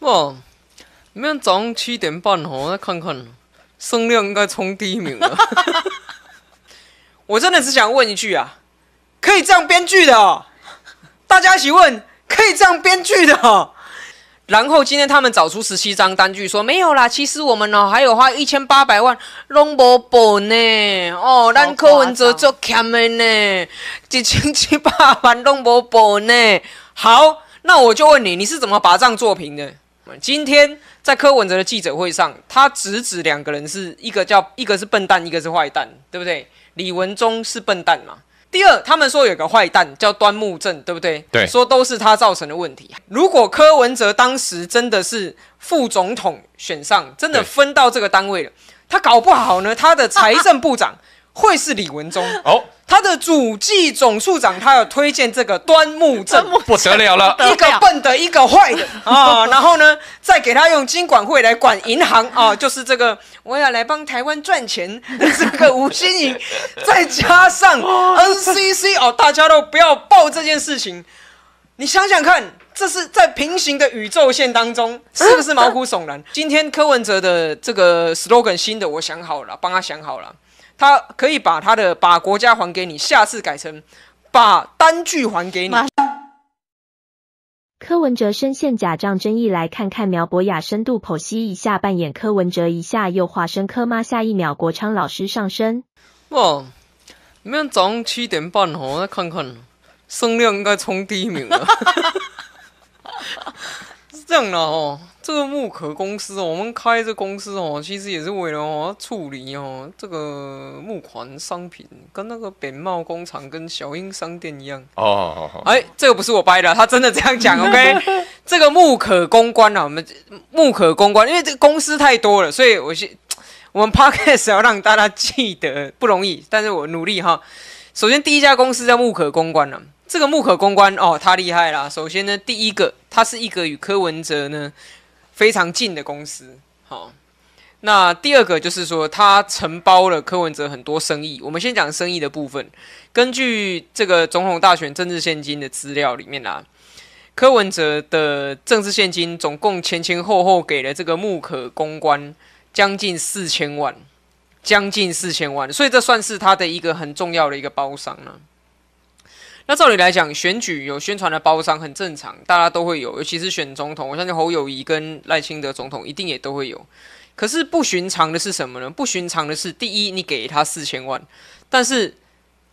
哇！明天早上七点半哦，再看看，生量应该冲第一名了。我真的是想问一句啊，可以这样编剧的哦？大家一起问，可以这样编剧的哦？然后今天他们找出十七张单据，说没有啦。其实我们哦，还有花一千八百万弄不本呢。哦，咱柯文哲做强的呢，一千八百万弄不本呢。好，那我就问你，你是怎么把账做平的？今天在柯文哲的记者会上，他直指两个人是一个叫一个是笨蛋，一个是坏蛋，对不对？李文忠是笨蛋嘛？第二，他们说有个坏蛋叫端木正，对不对？对，说都是他造成的问题。如果柯文哲当时真的是副总统选上，真的分到这个单位了，他搞不好呢，他的财政部长。会是李文忠哦，他的主计总署长，他要推荐这个端木正不得了了，一个笨的，一个坏的啊！然后呢，再给他用金管会来管银行啊，就是这个我要来帮台湾赚钱的 这个吴新颖，再加上 N C C 哦，大家都不要报这件事情。你想想看，这是在平行的宇宙线当中，是不是毛骨悚然。今天柯文哲的这个 slogan 新的，我想好了，帮他想好了。他可以把他的把国家还给你，下次改成把单据还给你。柯文哲深陷假账争议，来看看苗博雅深度剖析一下，扮演柯文哲一下又化身柯妈，下一秒国昌老师上身。哦，明天早上七点半哦，再看看，声量应该冲第一名了。这样啦哦，这个木可公司哦，我们开这公司哦，其实也是为了哦处理哦这个木款商品，跟那个扁帽工厂跟小英商店一样哦。哎，这个不是我掰的，他真的这样讲。OK，这个木可公关啊，我们木可公关，因为这个公司太多了，所以我先我们 Podcast 要让大家记得不容易，但是我努力哈。首先，第一家公司叫木可公关了。这个木可公关哦，他厉害啦。首先呢，第一个，它是一个与柯文哲呢非常近的公司。好，那第二个就是说，他承包了柯文哲很多生意。我们先讲生意的部分。根据这个总统大选政治现金的资料里面啦，柯文哲的政治现金总共前前后后给了这个木可公关将近四千万。将近四千万，所以这算是他的一个很重要的一个包商了。那照理来讲，选举有宣传的包商很正常，大家都会有，尤其是选总统。我相信侯友谊跟赖清德总统一定也都会有。可是不寻常的是什么呢？不寻常的是，第一，你给他四千万，但是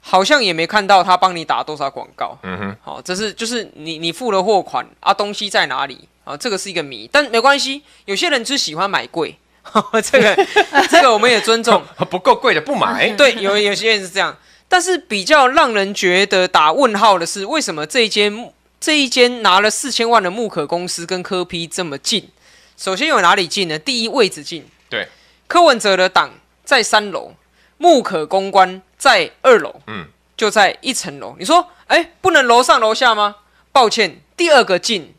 好像也没看到他帮你打多少广告。嗯哼，好，这是就是你你付了货款啊，东西在哪里啊？这个是一个谜。但没关系，有些人就喜欢买贵。这个 这个我们也尊重，不够贵的不买。对，有有些人是这样，但是比较让人觉得打问号的是，为什么这一间这一间拿了四千万的木可公司跟科批这么近？首先有哪里近呢？第一位置近，对，柯文哲的党在三楼，木可公关在二楼，嗯，就在一层楼。你说，哎，不能楼上楼下吗？抱歉，第二个近。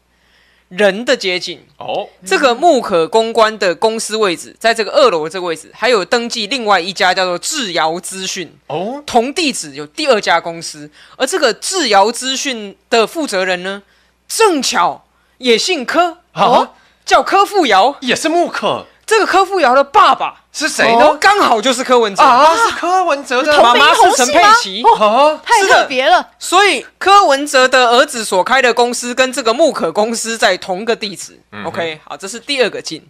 人的接近哦，这个木可公关的公司位置，在这个二楼这个位置，还有登记另外一家叫做智瑶资讯哦，同地址有第二家公司，而这个智瑶资讯的负责人呢，正巧也姓柯，好，叫柯富瑶，也是木可这个柯富瑶的爸爸。是谁呢？刚好就是柯文哲，他是柯文哲的妈妈是陈佩琪，啊，太特别了。所以柯文哲的儿子所开的公司跟这个木可公司在同一个地址。OK，好，这是第二个进。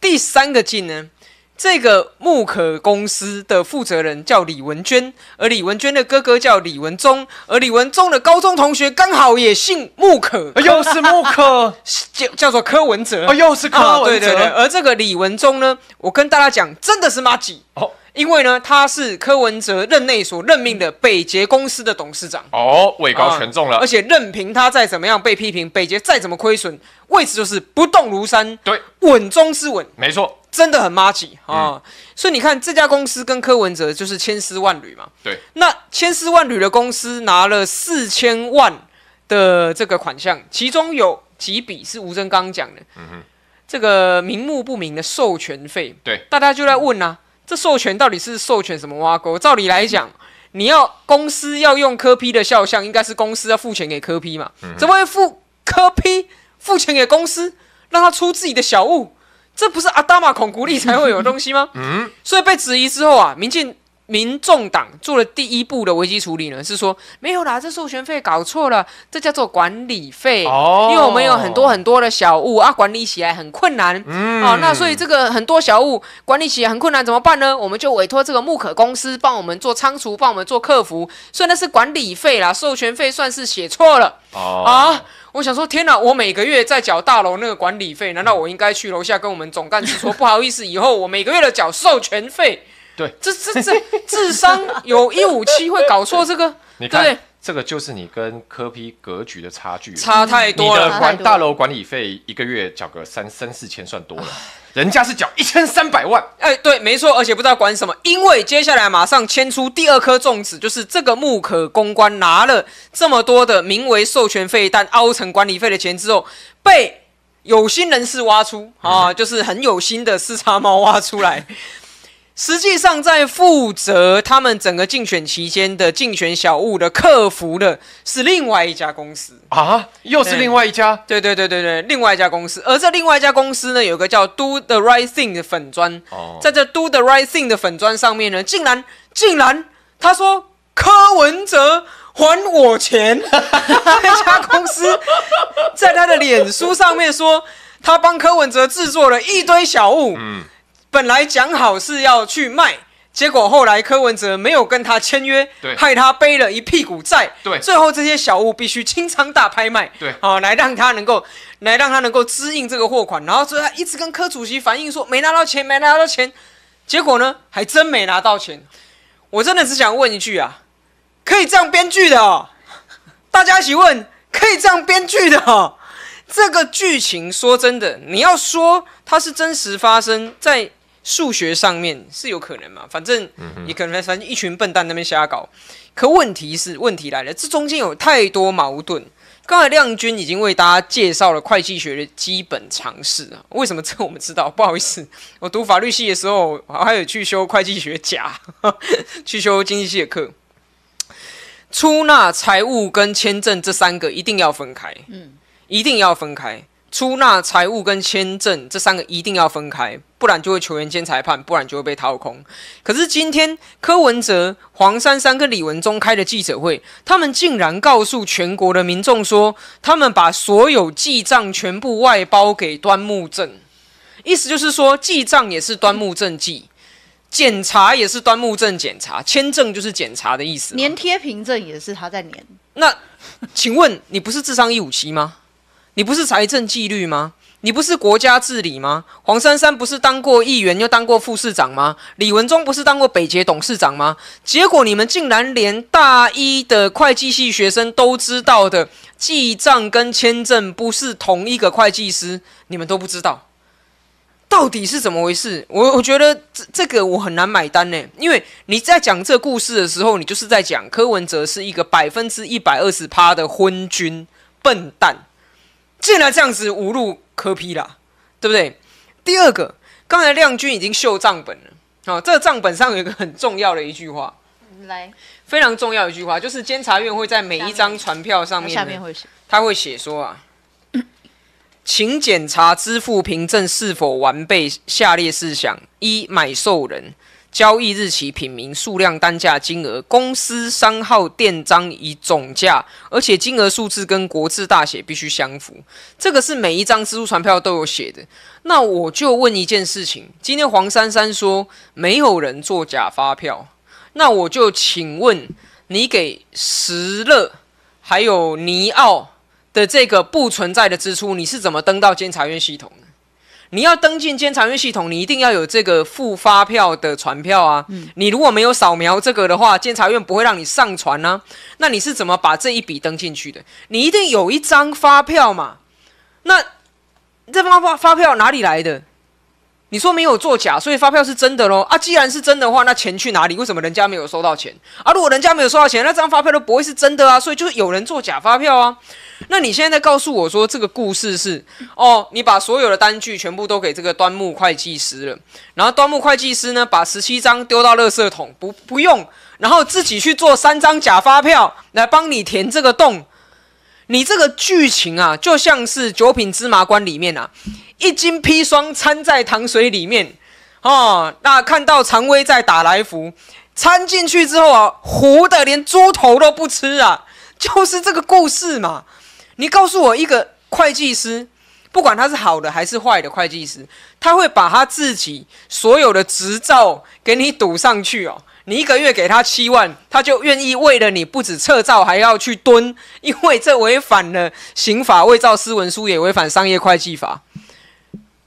第三个进呢？这个木可公司的负责人叫李文娟，而李文娟的哥哥叫李文忠，而李文忠的高中同学刚好也姓木可，又是木可，叫叫做柯文哲，哦，又是柯文哲。而这个李文忠呢，我跟大家讲，真的是马吉哦，因为呢，他是柯文哲任内所任命的北捷公司的董事长，哦，位高权重了，而且任凭他再怎么样被批评，北捷再怎么亏损，位置就是不动如山，对。稳中之稳，没错，真的很 m a c h 啊！所以你看，这家公司跟柯文哲就是千丝万缕嘛。对，那千丝万缕的公司拿了四千万的这个款项，其中有几笔是吴峥刚讲的，这个名目不明的授权费。对，大家就在问啊，这授权到底是授权什么挖沟？照理来讲，你要公司要用柯批的肖像，应该是公司要付钱给柯批嘛？怎么会付柯批付钱给公司？让他出自己的小物，这不是阿达玛孔古力才会有东西吗？嗯，所以被质疑之后啊，民进、民众党做了第一步的危机处理呢，是说没有啦，这授权费搞错了，这叫做管理费哦，因为我们有很多很多的小物啊，管理起来很困难，嗯，啊，那所以这个很多小物管理起来很困难怎么办呢？我们就委托这个木可公司帮我们做仓储，帮我们做客服，所以那是管理费啦，授权费算是写错了，哦啊。我想说，天哪！我每个月在缴大楼那个管理费，难道我应该去楼下跟我们总干事说，不好意思，以后我每个月的缴授权费？对，这这这智商有一五七会搞错这个？你看，这个就是你跟科批格局的差距，差太多了。管大楼管理费一个月缴个三三四千算多了。人家是缴一千三百万，哎，对，没错，而且不知道管什么，因为接下来马上牵出第二颗粽子，就是这个木可公关拿了这么多的名为授权费但凹层管理费的钱之后，被有心人士挖出啊，就是很有心的视察猫挖出来。实际上，在负责他们整个竞选期间的竞选小物的客服的是另外一家公司啊，又是另外一家。对对对对对，另外一家公司。而在另外一家公司呢，有个叫 Do the Right Thing 的粉砖。哦。在这 Do the Right Thing 的粉砖上面呢，竟然竟然，他说柯文哲还我钱。那家公司在他的脸书上面说，他帮柯文哲制作了一堆小物。嗯。本来讲好是要去卖，结果后来柯文哲没有跟他签约，害他背了一屁股债。对，最后这些小物必须清仓大拍卖，对，啊，来让他能够，来让他能够支应这个货款。然后所以他一直跟柯主席反映说没拿到钱，没拿到钱。结果呢，还真没拿到钱。我真的只想问一句啊，可以这样编剧的哦？大家一起问，可以这样编剧的哦？这个剧情说真的，你要说它是真实发生在。数学上面是有可能嘛？反正也可能反正一群笨蛋那边瞎搞。可问题是，问题来了，这中间有太多矛盾。刚才亮君已经为大家介绍了会计学的基本常识啊。为什么这我们知道？不好意思，我读法律系的时候，我还有去修会计学甲，去修经济系的课。出纳、财务跟签证这三个一定要分开，嗯，一定要分开。出纳、财务跟签证这三个一定要分开，不然就会球员兼裁判，不然就会被掏空。可是今天柯文哲、黄珊珊跟李文忠开的记者会，他们竟然告诉全国的民众说，他们把所有记账全部外包给端木正，意思就是说记账也是端木正记，检查也是端木正检查，签证就是检查的意思，粘贴凭证也是他在粘。那请问你不是智商一五七吗？你不是财政纪律吗？你不是国家治理吗？黄珊珊不是当过议员又当过副市长吗？李文忠不是当过北捷董事长吗？结果你们竟然连大一的会计系学生都知道的记账跟签证不是同一个会计师，你们都不知道，到底是怎么回事？我我觉得这这个我很难买单呢，因为你在讲这故事的时候，你就是在讲柯文哲是一个百分之一百二十趴的昏君笨蛋。既然这样子无路可批了，对不对？第二个，刚才亮君已经秀账本了，好，这账本上有一个很重要的一句话，来，非常重要一句话，就是监察院会在每一张传票上面，下面会写，他会写说啊，请检查支付凭证是否完备，下列事项：一、买受人。交易日期、品名、数量、单价、金额、公司、商号、店章以总价，而且金额数字跟国字大写必须相符，这个是每一张支出传票都有写的。那我就问一件事情：今天黄珊珊说没有人做假发票，那我就请问你给石乐还有尼奥的这个不存在的支出，你是怎么登到监察院系统的？你要登进监察院系统，你一定要有这个付发票的传票啊！你如果没有扫描这个的话，监察院不会让你上传呢。那你是怎么把这一笔登进去的？你一定有一张发票嘛？那这发发发票哪里来的？你说没有作假，所以发票是真的喽？啊，既然是真的话，那钱去哪里？为什么人家没有收到钱啊？如果人家没有收到钱，那这张发票都不会是真的啊！所以就是有人做假发票啊！那你现在告诉我说，这个故事是哦，你把所有的单据全部都给这个端木会计师了，然后端木会计师呢，把十七张丢到垃圾桶，不不用，然后自己去做三张假发票来帮你填这个洞。你这个剧情啊，就像是《九品芝麻官》里面啊，一斤砒霜掺在糖水里面，哦，那看到常威在打来福，掺进去之后啊，糊的连猪头都不吃啊，就是这个故事嘛。你告诉我，一个会计师，不管他是好的还是坏的会计师，他会把他自己所有的执照给你赌上去啊。你一个月给他七万，他就愿意为了你不止撤照，还要去蹲，因为这违反了刑法伪造私文书，也违反商业会计法。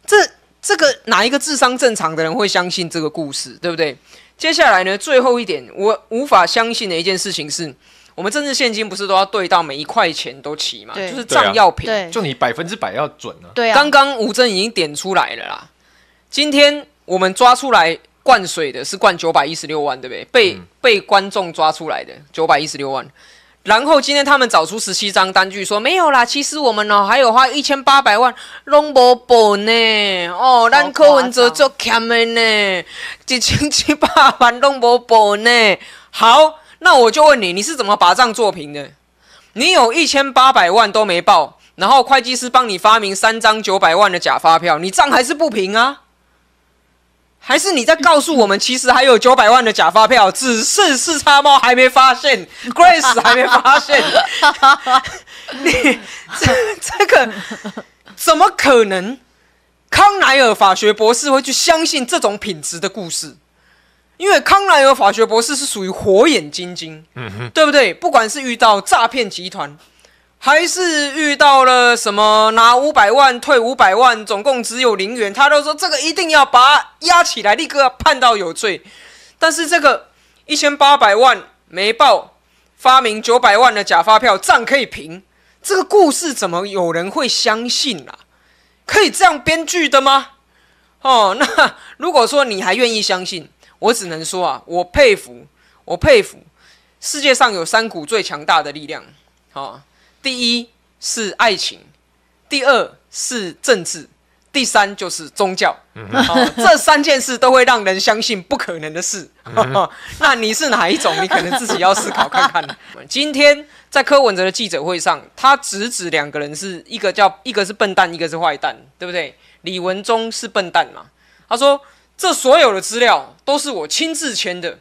这这个哪一个智商正常的人会相信这个故事，对不对？接下来呢，最后一点我无法相信的一件事情是，我们政治现金不是都要对到每一块钱都齐嘛？就是账要平，就你百分之百要准啊。对，刚刚吴征已经点出来了啦。今天我们抓出来。灌水的是灌九百一十六万，对不对？被被观众抓出来的九百一十六万，然后今天他们找出十七张单据，说没有啦，其实我们了！还有花一千八百万弄不报呢，哦，让柯文哲做强的呢，几千七八万弄不报呢。好，那我就问你，你是怎么把账做平的？你有一千八百万都没报，然后会计师帮你发明三张九百万的假发票，你账还是不平啊？还是你在告诉我们，其实还有九百万的假发票，只是四叉猫还没发现，Grace 还没发现。你这这个怎么可能？康奈尔法学博士会去相信这种品质的故事？因为康奈尔法学博士是属于火眼金睛，嗯对不对？不管是遇到诈骗集团。还是遇到了什么？拿五百万退五百万，总共只有零元，他都说这个一定要把压起来，立刻判到有罪。但是这个一千八百万没报，发明九百万的假发票账可以平。这个故事怎么有人会相信啊？可以这样编剧的吗？哦，那如果说你还愿意相信，我只能说啊，我佩服，我佩服。世界上有三股最强大的力量，好。第一是爱情，第二是政治，第三就是宗教。这三件事都会让人相信不可能的事。那你是哪一种？你可能自己要思考看看。今天在柯文哲的记者会上，他直指两个人是一个叫一个是笨蛋，一个是坏蛋，对不对？李文忠是笨蛋嘛？他说：“这所有的资料都是我亲自签的，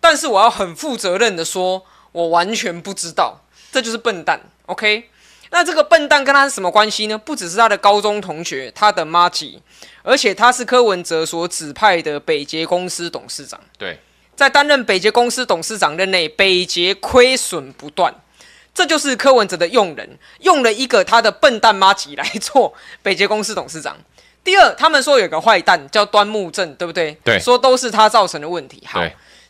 但是我要很负责任的说，我完全不知道，这就是笨蛋。” OK，那这个笨蛋跟他是什么关系呢？不只是他的高中同学，他的妈 a 而且他是柯文哲所指派的北捷公司董事长。对，在担任北捷公司董事长任内，北捷亏损不断，这就是柯文哲的用人，用了一个他的笨蛋妈 a 来做北捷公司董事长。第二，他们说有个坏蛋叫端木正，对不对？对，说都是他造成的问题。好，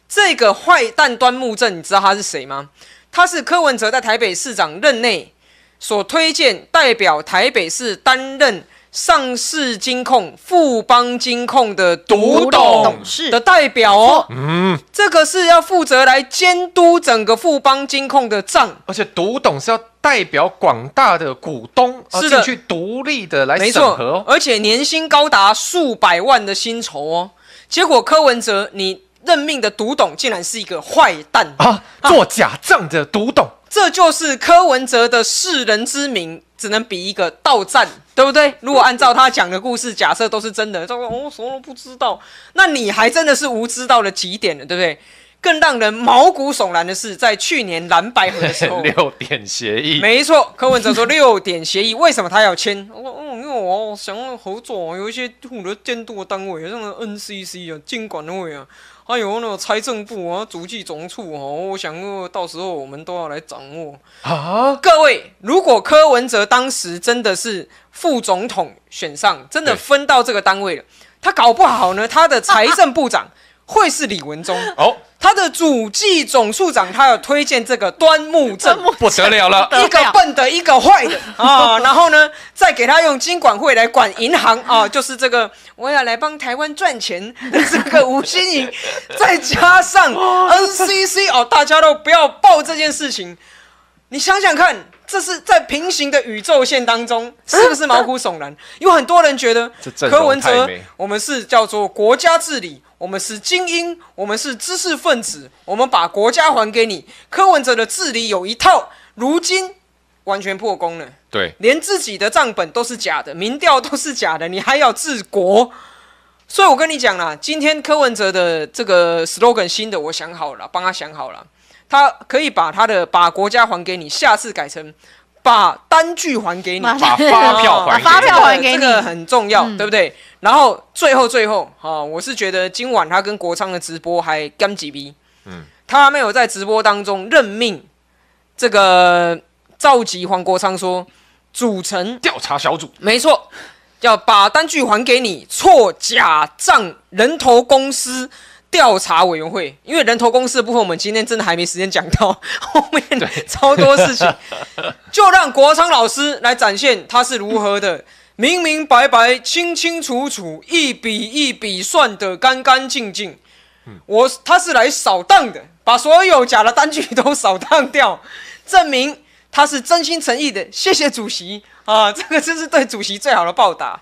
这个坏蛋端木正，你知道他是谁吗？他是柯文哲在台北市长任内所推荐，代表台北市担任上市金控富邦金控的独董董事的代表哦。嗯，这个是要负责来监督整个富邦金控的账，而且独董是要代表广大的股东是的，去独立的来审核，而且年薪高达数百万的薪酬哦。结果柯文哲，你。任命的独董竟然是一个坏蛋啊！做假账的独董，这就是柯文哲的世人之名，只能比一个到站，对不对？如果按照他讲的故事假设都是真的，他说什么都不知道，那你还真的是无知到了极点了，对不对？更让人毛骨悚然的是，在去年蓝白合的时候，六点协议没错。柯文哲说六点协议，为什么他要签？说，哦，因为我想要合作，有一些负责监督的单位，像那 NCC 啊、监管会啊，还有那个财政部啊、足迹总处啊，我想到时候我们都要来掌握啊。各位，如果柯文哲当时真的是副总统选上，真的分到这个单位了，他搞不好呢，他的财政部长。会是李文忠哦，他的主计总处长，他要推荐这个端木正不得了了，一个笨的，一个坏的啊！然后呢，再给他用金管会来管银行啊，就是这个我要来帮台湾赚钱的 这个吴新颖，再加上 N C C 哦，大家都不要报这件事情。你想想看，这是在平行的宇宙线当中，是不是毛骨悚然？有很多人觉得柯文哲，我们是叫做国家治理。我们是精英，我们是知识分子，我们把国家还给你。柯文哲的治理有一套，如今完全破功了。对，连自己的账本都是假的，民调都是假的，你还要治国？所以，我跟你讲啦，今天柯文哲的这个 slogan 新的，我想好了，帮他想好了，他可以把他的把国家还给你，下次改成把单据还给你，把发票还，发票还给你，这个很重要，对不对？然后最后最后哈，我是觉得今晚他跟国昌的直播还干几逼，嗯，他没有在直播当中任命这个召集黄国昌说组成调查小组，没错，要把单据还给你错假账人头公司调查委员会，因为人头公司的部分我们今天真的还没时间讲到 后面超多事情，就让国昌老师来展现他是如何的。明明白白、清清楚楚、一笔一笔算得干干净净。我他是来扫荡的，把所有假的单据都扫荡掉，证明他是真心诚意的。谢谢主席啊，这个真是对主席最好的报答。